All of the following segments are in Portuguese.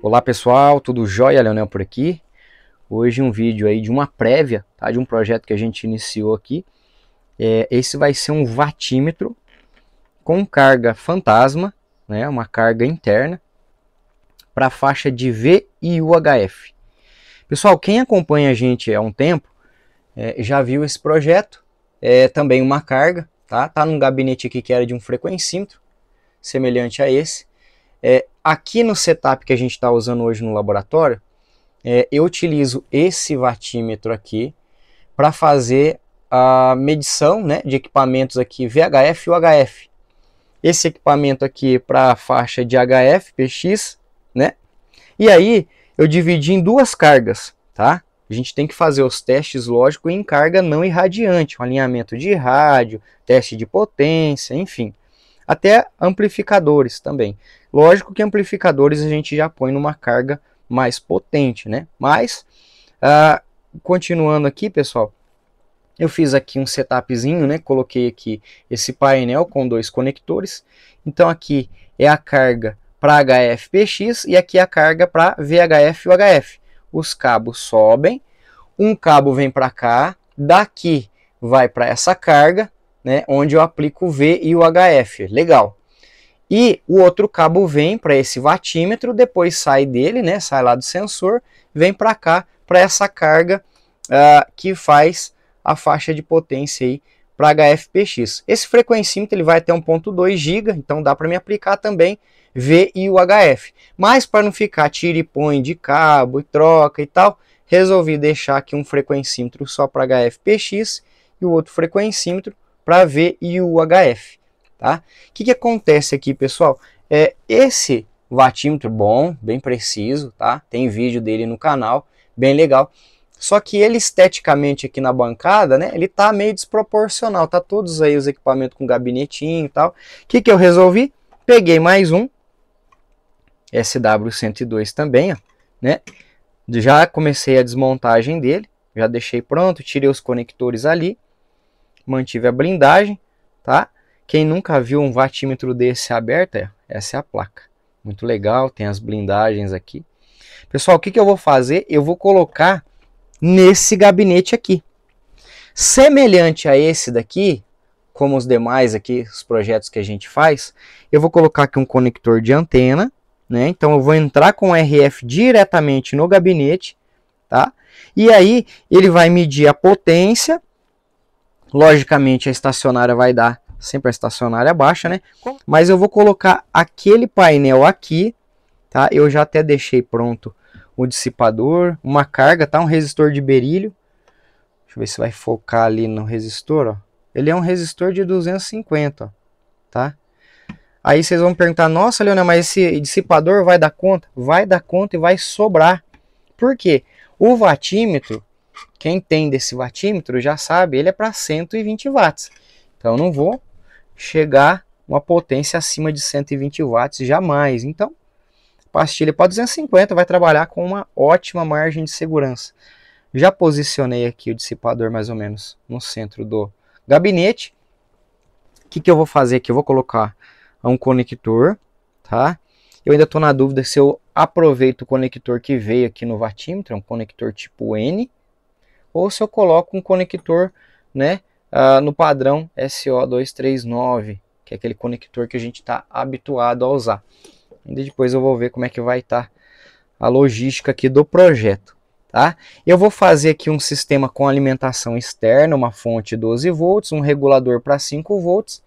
Olá pessoal, tudo jóia? Leonel por aqui. Hoje um vídeo aí de uma prévia, tá? De um projeto que a gente iniciou aqui. É, esse vai ser um vatímetro com carga fantasma, né? Uma carga interna para a faixa de V e UHF. Pessoal, quem acompanha a gente há um tempo é, já viu esse projeto. É também uma carga Tá, tá num gabinete aqui que era de um frequencímetro, semelhante a esse. É, aqui no setup que a gente está usando hoje no laboratório, é, eu utilizo esse vatímetro aqui para fazer a medição né, de equipamentos aqui VHF e UHF. Esse equipamento aqui para a faixa de HF, PX, né? E aí eu dividi em duas cargas, tá? A gente tem que fazer os testes, lógico, em carga não irradiante, um alinhamento de rádio, teste de potência, enfim. Até amplificadores também. Lógico que amplificadores a gente já põe numa carga mais potente, né? Mas, ah, continuando aqui, pessoal, eu fiz aqui um setupzinho, né? Coloquei aqui esse painel com dois conectores. Então aqui é a carga para HF PX e aqui é a carga para VHF e UHF os cabos sobem, um cabo vem para cá, daqui vai para essa carga, né, onde eu aplico o V e o HF, legal. E o outro cabo vem para esse vatímetro, depois sai dele, né, sai lá do sensor, vem para cá, para essa carga uh, que faz a faixa de potência aí para HFPX. Esse frequencímetro ele vai até 1.2 GB, então dá para me aplicar também V e UHF. Mas para não ficar tira e põe de cabo e troca e tal, resolvi deixar aqui um frequencímetro só para HFPX e o outro frequencímetro para V e UHF. Tá? O que, que acontece aqui, pessoal? É esse vatímetro bom, bem preciso, tá? Tem vídeo dele no canal, bem legal. Só que ele esteticamente aqui na bancada, né? Ele tá meio desproporcional, tá todos aí os equipamentos com gabinetinho e tal. O que que eu resolvi? Peguei mais um SW102 também, ó, né? Já comecei a desmontagem dele, já deixei pronto, tirei os conectores ali, mantive a blindagem, tá? Quem nunca viu um vatímetro desse aberto, é, essa é a placa. Muito legal, tem as blindagens aqui. Pessoal, o que, que eu vou fazer? Eu vou colocar nesse gabinete aqui. Semelhante a esse daqui, como os demais aqui, os projetos que a gente faz, eu vou colocar aqui um conector de antena, né? Então eu vou entrar com o RF diretamente no gabinete, tá? E aí ele vai medir a potência, logicamente a estacionária vai dar sempre a estacionária baixa, né? Mas eu vou colocar aquele painel aqui, tá? Eu já até deixei pronto o dissipador, uma carga, tá? Um resistor de berílio. Deixa eu ver se vai focar ali no resistor, ó. Ele é um resistor de 250, ó, tá? Aí vocês vão perguntar: nossa, Leonel, mas esse dissipador vai dar conta? Vai dar conta e vai sobrar. Por quê? O vatímetro, quem tem desse vatímetro já sabe, ele é para 120 watts. Então não vou chegar uma potência acima de 120 watts jamais. Então, pastilha para 250 vai trabalhar com uma ótima margem de segurança. Já posicionei aqui o dissipador mais ou menos no centro do gabinete. O que, que eu vou fazer aqui? Eu vou colocar a um conector, tá? Eu ainda estou na dúvida se eu aproveito o conector que veio aqui no vatímetro, é um conector tipo N, ou se eu coloco um conector né, uh, no padrão SO239, que é aquele conector que a gente está habituado a usar. E depois eu vou ver como é que vai estar tá a logística aqui do projeto. Tá? Eu vou fazer aqui um sistema com alimentação externa, uma fonte 12 volts, um regulador para 5 volts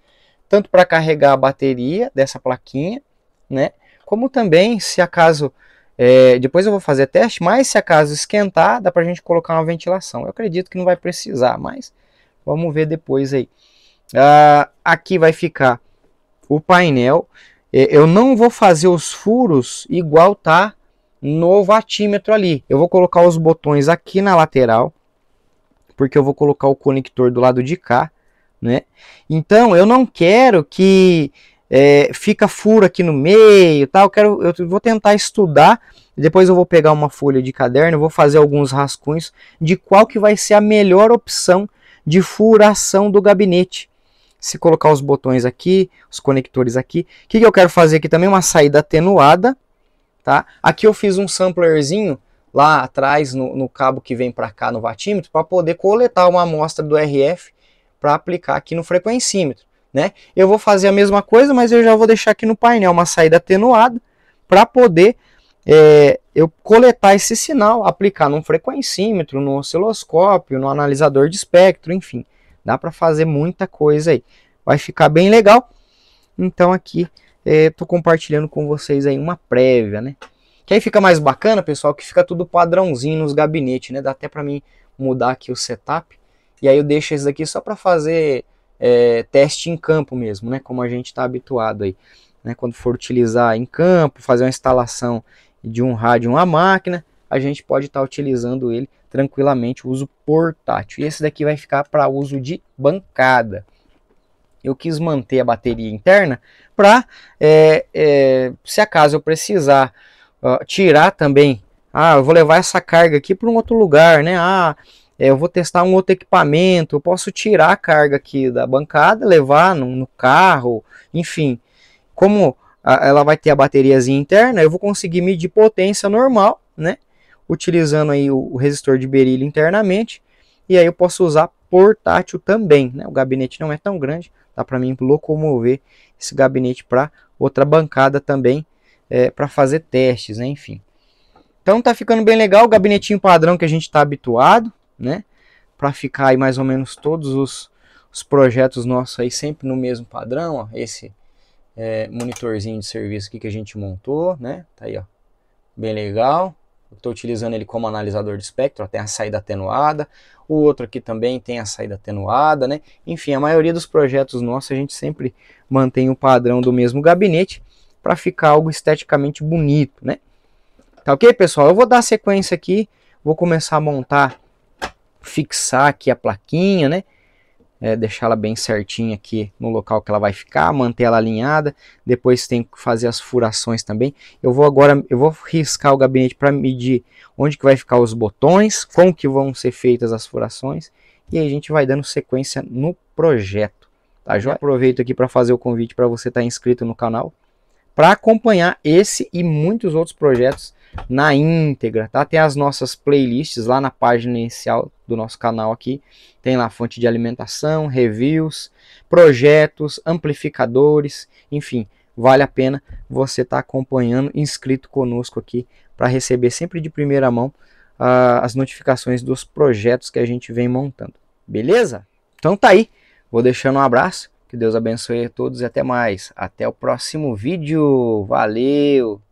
tanto para carregar a bateria dessa plaquinha, né? Como também, se acaso, é, depois eu vou fazer teste, mas se acaso esquentar, dá para a gente colocar uma ventilação. Eu acredito que não vai precisar, mas vamos ver depois aí. Ah, aqui vai ficar o painel. É, eu não vou fazer os furos igual tá no vatímetro ali. Eu vou colocar os botões aqui na lateral, porque eu vou colocar o conector do lado de cá né? Então eu não quero que é, fica furo aqui no meio, tal. Tá? Eu quero, eu vou tentar estudar. Depois eu vou pegar uma folha de caderno, vou fazer alguns rascunhos de qual que vai ser a melhor opção de furação do gabinete. Se colocar os botões aqui, os conectores aqui. O que, que eu quero fazer aqui também? Uma saída atenuada, tá? Aqui eu fiz um samplerzinho lá atrás no, no cabo que vem para cá no vatímetro para poder coletar uma amostra do RF para aplicar aqui no frequencímetro. Né? Eu vou fazer a mesma coisa, mas eu já vou deixar aqui no painel uma saída atenuada para poder é, eu coletar esse sinal, aplicar num frequencímetro, no osciloscópio, no analisador de espectro, enfim. Dá para fazer muita coisa aí. Vai ficar bem legal. Então aqui estou é, compartilhando com vocês aí uma prévia, né? Que aí fica mais bacana, pessoal, que fica tudo padrãozinho nos gabinetes, né? Dá até para mim mudar aqui o setup e aí eu deixo esse daqui só para fazer é, teste em campo mesmo, né? Como a gente está habituado aí. Né? Quando for utilizar em campo, fazer uma instalação de um rádio uma máquina, a gente pode estar tá utilizando ele tranquilamente, uso portátil. E esse daqui vai ficar para uso de bancada. Eu quis manter a bateria interna para, é, é, se acaso eu precisar uh, tirar também. Ah, eu vou levar essa carga aqui para um outro lugar, né? Ah, é, eu vou testar um outro equipamento, eu posso tirar a carga aqui da bancada, levar no, no carro, enfim. Como a, ela vai ter a bateriazinha interna, eu vou conseguir medir potência normal, né? Utilizando aí o, o resistor de berilo internamente. E aí eu posso usar portátil também, né? O gabinete não é tão grande, dá para mim locomover esse gabinete para outra bancada também, é, para fazer testes, né? Enfim. Então tá ficando bem legal o gabinetinho padrão que a gente está habituado, né? Para ficar aí mais ou menos todos os, os, projetos nossos aí sempre no mesmo padrão, ó, esse é, monitorzinho de serviço aqui que a gente montou, né? Tá aí, ó, bem legal. Estou utilizando ele como analisador de espectro, ó, tem a saída atenuada, o outro aqui também tem a saída atenuada, né? Enfim, a maioria dos projetos nossos a gente sempre mantém o padrão do mesmo gabinete para ficar algo esteticamente bonito, né? Tá ok, pessoal? Eu vou dar sequência aqui, vou começar a montar fixar aqui a plaquinha, né? É, deixar ela bem certinha aqui no local que ela vai ficar, manter ela alinhada. Depois tem que fazer as furações também. Eu vou agora, eu vou riscar o gabinete para medir onde que vai ficar os botões, como que vão ser feitas as furações. E aí a gente vai dando sequência no projeto, tá joia? Aproveito aqui para fazer o convite para você estar tá inscrito no canal, para acompanhar esse e muitos outros projetos na íntegra, tá? Tem as nossas playlists lá na página inicial do nosso canal aqui. Tem lá fonte de alimentação, reviews, projetos, amplificadores, enfim, vale a pena você estar tá acompanhando, inscrito conosco aqui para receber sempre de primeira mão uh, as notificações dos projetos que a gente vem montando. Beleza? Então tá aí. Vou deixando um abraço. Que Deus abençoe a todos e até mais. Até o próximo vídeo. Valeu!